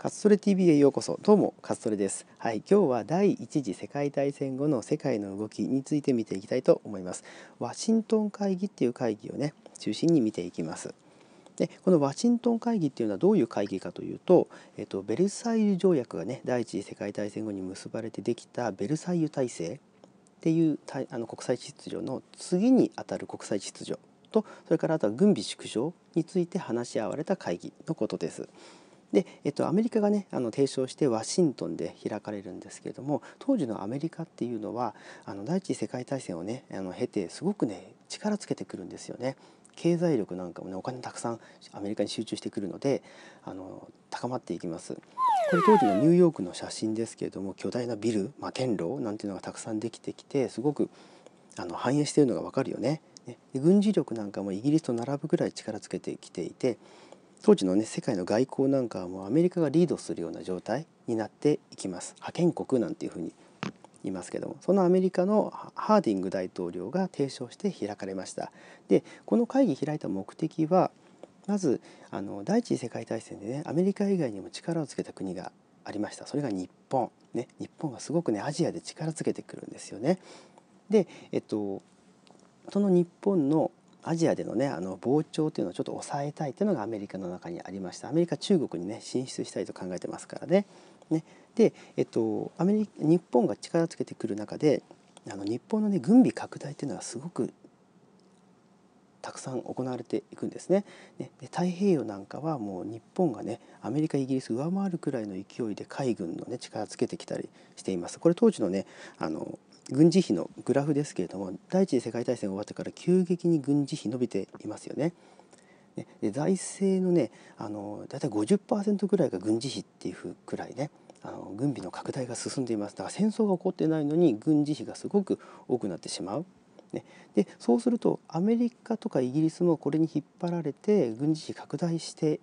カストレ TV へようこそ。どうも、カストレです。はい、今日は第1次世界大戦後の世界の動きについて見ていきたいと思います。ワシントン会議っていう会議をね、中心に見ていきます。で、このワシントン会議っていうのはどういう会議かというと、えっと、ベルサイユ条約がね、第1次世界大戦後に結ばれてできたベルサイユ体制っていうあの国際秩序の次にあたる国際秩序と、それからあとは軍備縮小について話し合われた会議のことです。で、えっと、アメリカがねあの提唱してワシントンで開かれるんですけれども当時のアメリカっていうのはあの第一次世界大戦をねあの経てすごくね力つけてくるんですよね。経済力なんかもねお金たくさんアメリカに集中してくるのであの高まっていきますこれ当時のニューヨークの写真ですけれども巨大なビル、まあ、堅牢なんていうのがたくさんできてきてすごくあの反映しているのが分かるよね。軍事力なんかもイギリスと並ぶぐらい力つけてきていて当時のね世界の外交なんかはもうアメリカがリードするような状態になっていきます覇権国なんていうふうにいますけどもそのアメリカのハーディング大統領が提唱して開かれましたでこの会議開いた目的はまずあの第一次世界大戦でねアメリカ以外にも力をつけた国がありましたそれが日本、ね、日本がすごくねアジアで力つけてくるんですよね。で、えっと、その日本のアジアでの,、ね、あの膨張というのをちょっと抑えたいというのがアメリカの中にありましたアメリカ中国に、ね、進出したいと考えてますからね。ねで、えっと、アメリカ日本が力をつけてくる中であの日本の、ね、軍備拡大というのはすごくたくさん行われていくんですね。ねで太平洋なんかはもう日本がねアメリカイギリス上回るくらいの勢いで海軍の、ね、力つけてきたりしています。これ当時のねあの軍事費のグラフですけれども第一次世界大戦が終わってから急激に軍事費伸びていますよね。で財政のねあの大体50%ぐらいが軍事費っていうくらいねあの軍備の拡大が進んでいますだから戦争が起こってないのに軍事費がすごく多くなってしまう。ね、でそうするとアメリカとかイギリスもこれに引っ張られて軍事費拡大して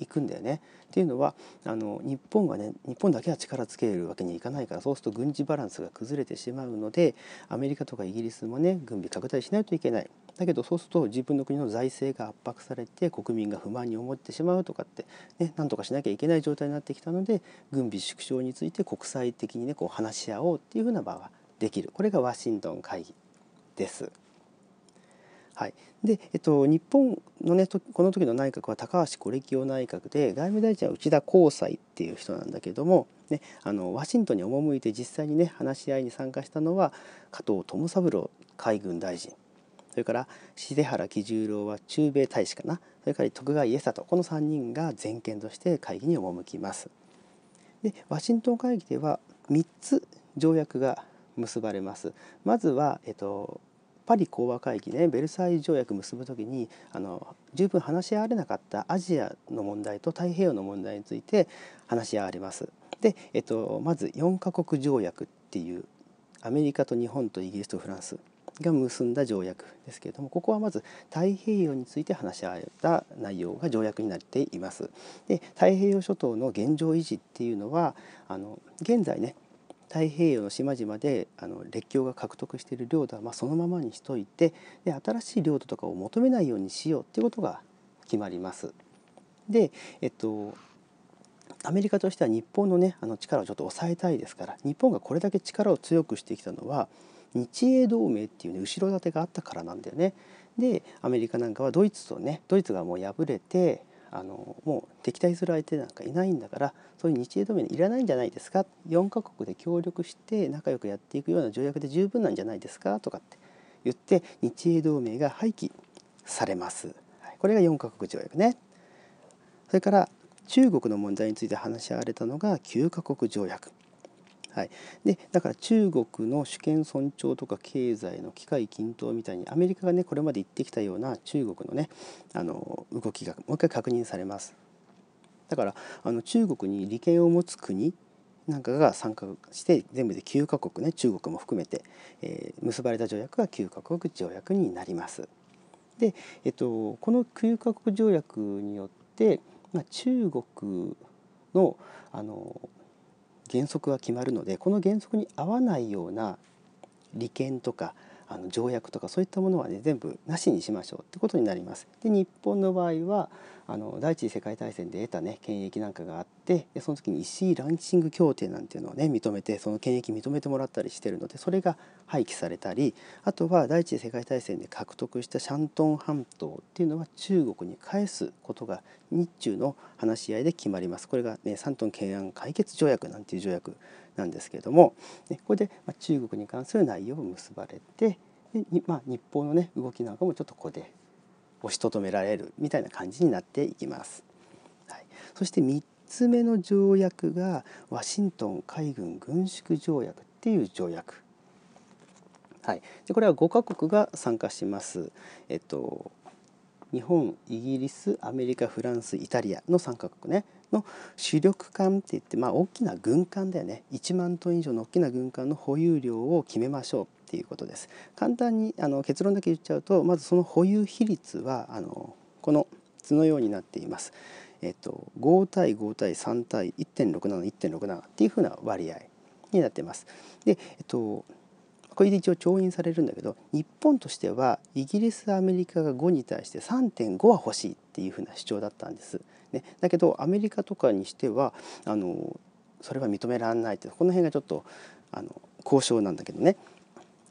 いくんだよね。っていうのはあの日本はね日本だけは力つけるわけにいかないからそうすると軍事バランスが崩れてしまうのでアメリカとかイギリスもね軍備拡大しないといけない。だけどそうすると自分の国の財政が圧迫されて国民が不満に思ってしまうとかって、ね、何とかしなきゃいけない状態になってきたので軍備縮小について国際的にねこう話し合おうっていうふうな場ができるこれがワシントン会議です。はいでえっと、日本の、ね、この時の内閣は高橋コ清内閣で外務大臣は内田光斎っていう人なんだけども、ね、あのワシントンに赴いて実際に、ね、話し合いに参加したのは加藤友三郎海軍大臣それから重原喜十郎は駐米大使かなそれから徳川家里この3人が全権として会議に赴きます。でワシントン会議では3つ条約が結ばれますまずは、えっと、パリ講和会議ねベルサイユ条約結ぶ時にあの十分話し合われなかったアジアの問題と太平洋の問題について話し合われます。で、えっと、まず4カ国条約っていうアメリカと日本とイギリスとフランスが結んだ条約ですけれどもここはまず太平洋について話し合われた内容が条約になっています。で太平洋諸島の現状維持っていうのはあの現在ね太平洋の島々であの列強が獲得している領土はまそのままにしといてで新しい領土とかを求めないようにしようっていうことが決まります。で、えっと、アメリカとしては日本の,、ね、あの力をちょっと抑えたいですから日本がこれだけ力を強くしてきたのは日英同盟っていう、ね、後ろ盾があったからなんだよね。でアメリカなんかはドイツとねドイツがもう敗れてあのもう敵対する相手なんかいないんだからそういう日英同盟にいらないんじゃないですか4カ国で協力して仲良くやっていくような条約で十分なんじゃないですかとかって言って日英同盟が廃棄されます。これが4カ国条約ね。それから中国の問題について話し合われたのが9カ国条約。はい、でだから中国の主権尊重とか経済の機会均等みたいにアメリカがねこれまで言ってきたような中国のねあの動きがもう一回確認されますだからあの中国に利権を持つ国なんかが参加して全部で9カ国ね中国も含めて、えー、結ばれた条約が9カ国条約になります。で、えっと、この9カ国条約によって、まあ、中国のあの原則が決まるのでこの原則に合わないような利権とかあの条約とかそういったものはね全部なしにしましょうってことになります。で日本の場合はあの第一次世界大戦で得たね権益なんかがあってでその時に石井ランチング協定なんていうのをね認めてその権益認めてもらったりしてるのでそれが廃棄されたりあとは第一次世界大戦で獲得したシャントン半島っていうのは中国に返すことが日中の話し合いで決まります。これが、ね、サトン懸案解決条約なんていう条約なんですけれども、ね、これで中国に関する内容を結ばれてで、まあ、日報の、ね、動きなんかもちょっとここで押しとどめられるみたいな感じになっていきます。はい、そして3つ目の条約がワシントン海軍軍縮条約っていう条約。はい、でこれは5カ国が参加します。えっと日本イギリスアメリカフランスイタリアの3カ国ねの主力艦って言って、まあ、大きな軍艦だよね1万トン以上の大きな軍艦の保有量を決めましょうっていうことです。簡単にあの結論だけ言っちゃうとまずその保有比率はあのこの図のようになっています。えっと、5対5対3対1.67.1.67 1.67っていうふうな割合になっています。で、えっと、これで一応調印されるんだけど日本としてはイギリスアメリカが5に対して3.5は欲しいっていうふうな主張だったんです。ね、だけどアメリカとかにしてはあのそれは認められないってこの辺がちょっとあの交渉なんだけどね。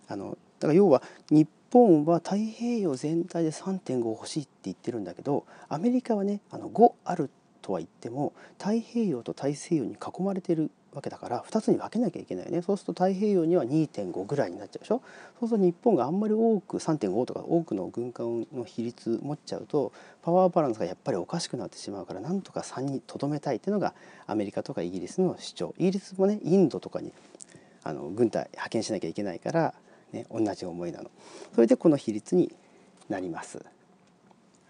あのだから要は日本は太平洋全体で3.5欲しいって言ってるんだけどアメリカはねあの5あるとは言っても太平洋と大西洋に囲まれてるわけだから2つに分けなきゃいけないねそうすると太平洋には2.5ぐらいになっちゃうでしょそうすると日本があんまり多く3.5とか多くの軍艦の比率持っちゃうとパワーバランスがやっぱりおかしくなってしまうからなんとか3にとどめたいっていうのがアメリカとかイギリスの主張イギリスもねインドとかにあの軍隊派遣しなきゃいけないから、ね、同じ思いなのそれでこの比率になります。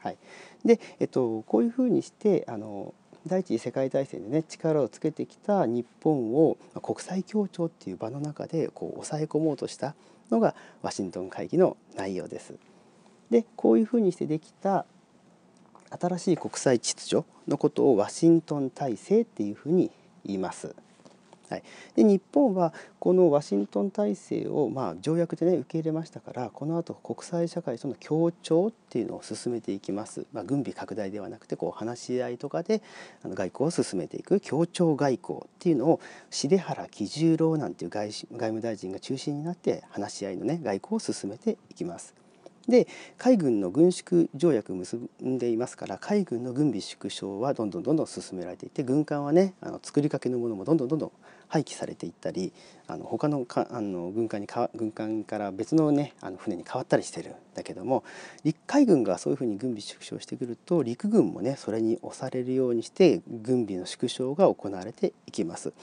はい、で、えっと、こういうふうにしてあの第一次世界大戦でね力をつけてきた日本を国際協調っていう場の中でこう抑え込もうとしたのがワシントン会議の内容です。でこういうふうにしてできた新しい国際秩序のことをワシントン体制っていうふうに言います。はい、で日本はこのワシントン体制を、まあ、条約で、ね、受け入れましたからこの後国際社会との協調っていうのを進めていきます、まあ、軍備拡大ではなくてこう話し合いとかであの外交を進めていく協調外交っていうのを重原喜十郎なんていう外外務大臣が中心になって話し合いの、ね、外交を進めていきます。で海軍の軍縮条約結んでいますから海軍の軍備縮小はどんどんどんどん進められていて軍艦はねあの作りかけのものもどんどんどんどん廃棄されていったりあの他のかあの軍艦にか軍艦から別の,、ね、あの船に変わったりしてるんだけども陸海軍がそういうふうに軍備縮小してくると陸軍もねそれに押されるようにして軍備の縮小が行われていきます。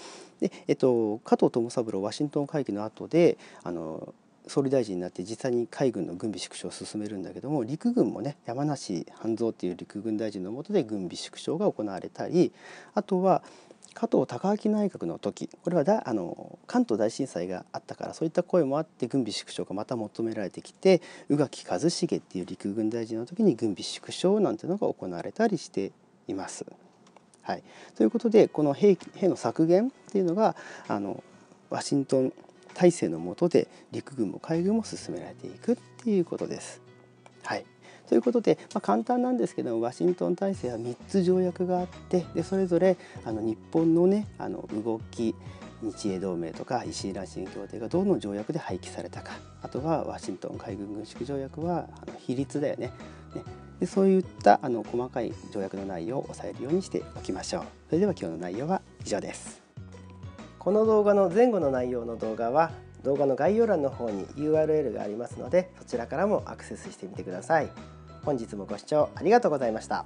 でえっと、加藤友三郎ワシントン会議の後であの総理大臣になって実際に海軍の軍備縮小を進めるんだけども陸軍もね山梨半蔵っていう陸軍大臣の下で軍備縮小が行われたりあとは加藤隆明内閣の時これはだあの関東大震災があったからそういった声もあって軍備縮小がまた求められてきて宇垣一茂っていう陸軍大臣の時に軍備縮小なんていうのが行われたりしています。はい、ということでこの兵兵の削減っていうのがあのワシントン体制の下で陸軍も海軍も進められていくっていうことです。はいということで、まあ、簡単なんですけどもワシントン体制は3つ条約があってでそれぞれあの日本のねあの動き日英同盟とか石井羅新協定がどの条約で廃棄されたかあとはワシントン海軍軍縮条約はあの比率だよね。ねでそういったあの細かい条約の内容を抑えるようにしておきましょう。それでは今日の内容は以上です。この動画の前後の内容の動画は動画の概要欄の方に URL がありますのでそちらからもアクセスしてみてください。本日もご視聴ありがとうございました。